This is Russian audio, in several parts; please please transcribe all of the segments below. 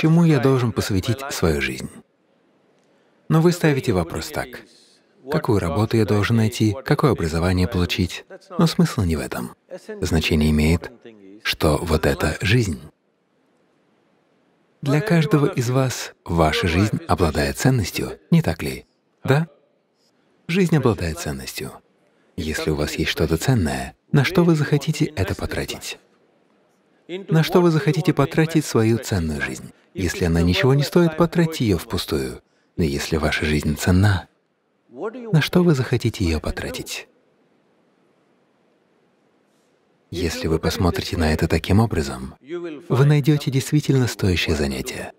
чему я должен посвятить свою жизнь. Но вы ставите вопрос так. Какую работу я должен найти, какое образование получить, но смысл не в этом. Значение имеет, что вот это жизнь. Для каждого из вас ваша жизнь обладает ценностью, не так ли? Да? Жизнь обладает ценностью. Если у вас есть что-то ценное, на что вы захотите это потратить? на что вы захотите потратить свою ценную жизнь. Если она ничего не стоит, потратьте ее впустую. Но если ваша жизнь ценна, на что вы захотите ее потратить? Если вы посмотрите на это таким образом, вы найдете действительно стоящее занятие.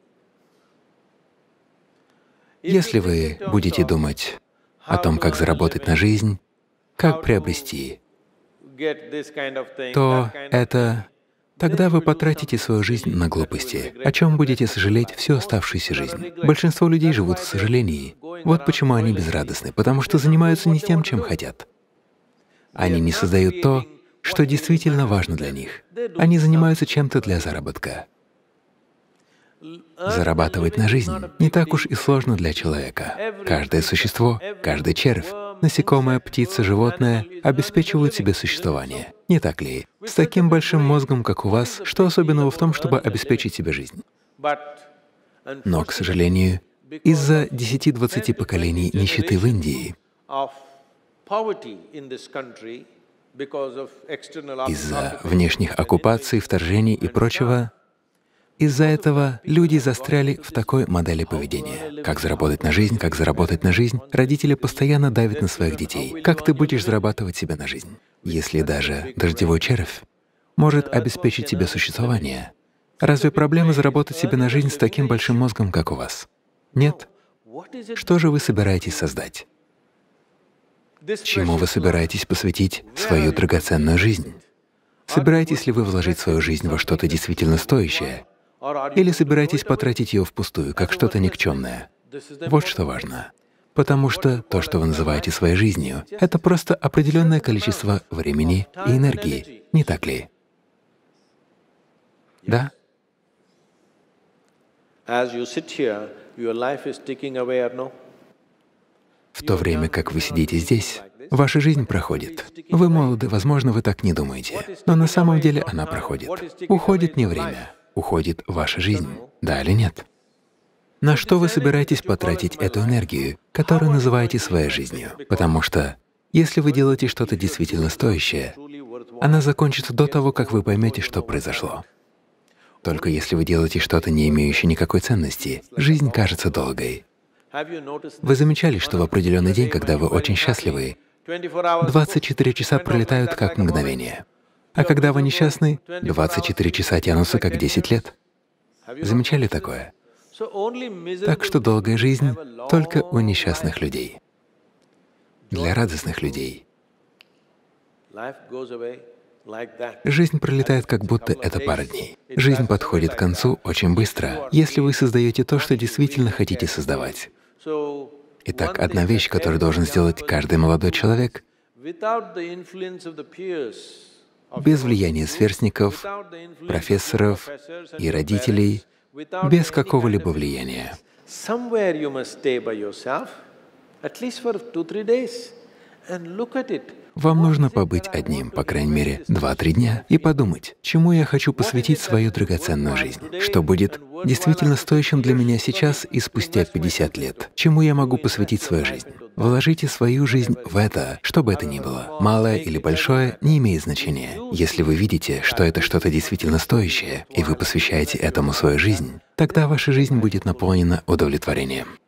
Если вы будете думать о том, как заработать на жизнь, как приобрести, то это Тогда вы потратите свою жизнь на глупости, о чем будете сожалеть всю оставшуюся жизнь. Большинство людей живут в сожалении. Вот почему они безрадостны, потому что занимаются не тем, чем хотят. Они не создают то, что действительно важно для них. Они занимаются чем-то для заработка. Зарабатывать на жизнь не так уж и сложно для человека. Каждое существо, каждый червь, насекомое, птица, животное обеспечивают себе существование. Не так ли? С таким большим мозгом, как у вас, что особенного в том, чтобы обеспечить себе жизнь? Но, к сожалению, из-за 10-20 поколений нищеты в Индии, из-за внешних оккупаций, вторжений и прочего, из-за этого люди застряли в такой модели поведения. Как заработать на жизнь, как заработать на жизнь, родители постоянно давят на своих детей. Как ты будешь зарабатывать себе на жизнь? Если даже дождевой червь может обеспечить тебе существование, разве проблема заработать себе на жизнь с таким большим мозгом, как у вас? Нет. Что же вы собираетесь создать? Чему вы собираетесь посвятить свою драгоценную жизнь? Собираетесь ли вы вложить свою жизнь во что-то действительно стоящее, или собираетесь потратить ее впустую, как что-то никчемное? Вот что важно. Потому что то, что вы называете своей жизнью, это просто определенное количество времени и энергии, не так ли? Да? В то время как вы сидите здесь, ваша жизнь проходит. Вы молоды, возможно, вы так не думаете, но на самом деле она проходит. Уходит не время уходит ваша жизнь. Да или нет? На что вы собираетесь потратить эту энергию, которую называете своей жизнью? Потому что если вы делаете что-то действительно стоящее, она закончится до того, как вы поймете, что произошло. Только если вы делаете что-то, не имеющее никакой ценности, жизнь кажется долгой. Вы замечали, что в определенный день, когда вы очень счастливы, 24 часа пролетают как мгновение. А когда вы несчастны, 24 часа тянутся как 10 лет. Замечали такое? Так что долгая жизнь только у несчастных людей. Для радостных людей Жизнь пролетает, как будто это пара дней. Жизнь подходит к концу очень быстро, если вы создаете то, что действительно хотите создавать. Итак, одна вещь, которую должен сделать каждый молодой человек, без влияния сверстников, профессоров и родителей, без какого-либо влияния. Somewhere you must stay by yourself, at least for two, three days, and look at it. Вам нужно побыть одним, по крайней мере, 2-3 дня и подумать, чему я хочу посвятить свою драгоценную жизнь, что будет действительно стоящим для меня сейчас и спустя 50 лет, чему я могу посвятить свою жизнь. Вложите свою жизнь в это, что бы это ни было. Малое или большое не имеет значения. Если вы видите, что это что-то действительно стоящее, и вы посвящаете этому свою жизнь, тогда ваша жизнь будет наполнена удовлетворением.